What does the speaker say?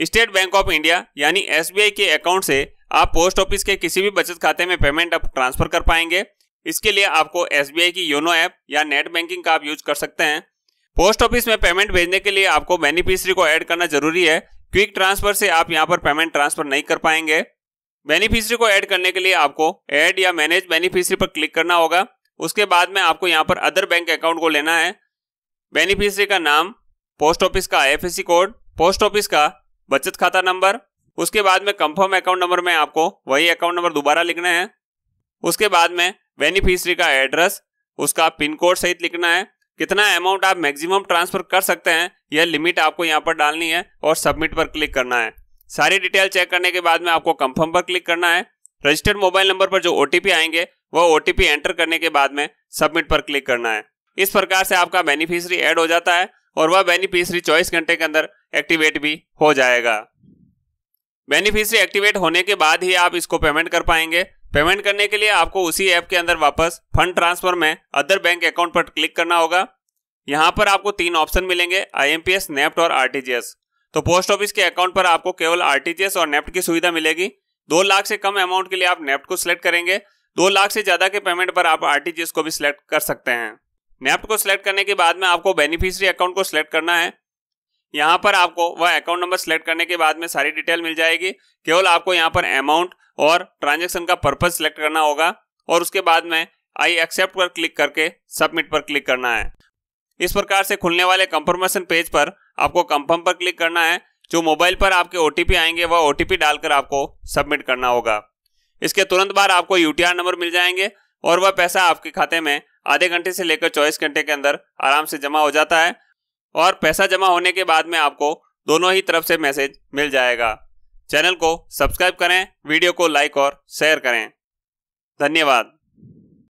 state Bank of India यानी S के account से आप पोस्ट ऑफिस के किसी भी बचत खाते में पेमेंट आप ट्रांसफर कर पाएंगे इसके लिए आपको एस की योनो ऐप या नेट बैंकिंग का आप यूज कर सकते हैं पोस्ट ऑफिस में पेमेंट भेजने के लिए आपको बेनिफिशरी को ऐड करना जरूरी है क्विक ट्रांसफर से आप यहाँ पर पेमेंट ट्रांसफर नहीं कर पाएंगे बेनिफिशरी को ऐड करने के लिए आपको ऐड या मैनेज बेनिफिशरी पर क्लिक करना होगा उसके बाद में आपको यहाँ पर अदर बैंक अकाउंट को लेना है बेनिफिशरी का नाम पोस्ट ऑफिस का आई कोड पोस्ट ऑफिस का बचत खाता नंबर उसके बाद में कंफर्म अकाउंट नंबर में आपको वही अकाउंट नंबर दोबारा लिखना है उसके बाद में बेनिफिशरी का एड्रेस उसका पिन कोड सहित लिखना है कितना अमाउंट आप मैक्सिमम ट्रांसफर कर सकते हैं यह लिमिट आपको यहाँ पर डालनी है और सबमिट पर क्लिक करना है सारी डिटेल चेक करने के बाद में आपको कंफर्म पर क्लिक करना है रजिस्टर्ड मोबाइल नंबर पर जो ओ आएंगे वह ओ एंटर करने के बाद में सबमिट पर क्लिक करना है इस प्रकार से आपका बेनिफिशरी ऐड हो जाता है और वह बेनिफिशरी चौबीस घंटे के अंदर एक्टिवेट भी हो जाएगा बेनिफिशरी एक्टिवेट होने के बाद ही आप इसको पेमेंट कर पाएंगे पेमेंट करने के लिए आपको उसी ऐप के अंदर वापस फंड ट्रांसफर में अदर बैंक अकाउंट पर क्लिक करना होगा यहाँ पर आपको तीन ऑप्शन मिलेंगे I M P S NEFT और आर तो पोस्ट ऑफिस के अकाउंट पर आपको केवल आर और नेफ्ट e की सुविधा मिलेगी दो लाख से कम अमाउंट के लिए आप नेफ्ट e को सिलेक्ट करेंगे दो लाख से ज़्यादा के पेमेंट पर आप आर को भी सिलेक्ट कर सकते हैं मैप को सिलेक्ट करने के बाद में आपको बेनिफिशरी अकाउंट को सिलेक्ट करना है यहाँ पर आपको वह अकाउंट नंबर सेलेक्ट करने के बाद में सारी डिटेल मिल जाएगी केवल आपको यहाँ पर अमाउंट और ट्रांजेक्शन का पर्पज सिलेक्ट करना होगा और उसके बाद में आई एक्सेप्ट पर क्लिक करके सबमिट पर क्लिक करना है इस प्रकार से खुलने वाले कंफर्मेशन पेज पर आपको कंफर्म पर क्लिक करना है जो मोबाइल पर आपके ओ आएंगे वह ओ डालकर आपको सबमिट करना होगा इसके तुरंत बाद आपको यू नंबर मिल जाएंगे और वह पैसा आपके खाते में आधे घंटे से लेकर चौबीस घंटे के अंदर आराम से जमा हो जाता है और पैसा जमा होने के बाद में आपको दोनों ही तरफ से मैसेज मिल जाएगा चैनल को सब्सक्राइब करें वीडियो को लाइक और शेयर करें धन्यवाद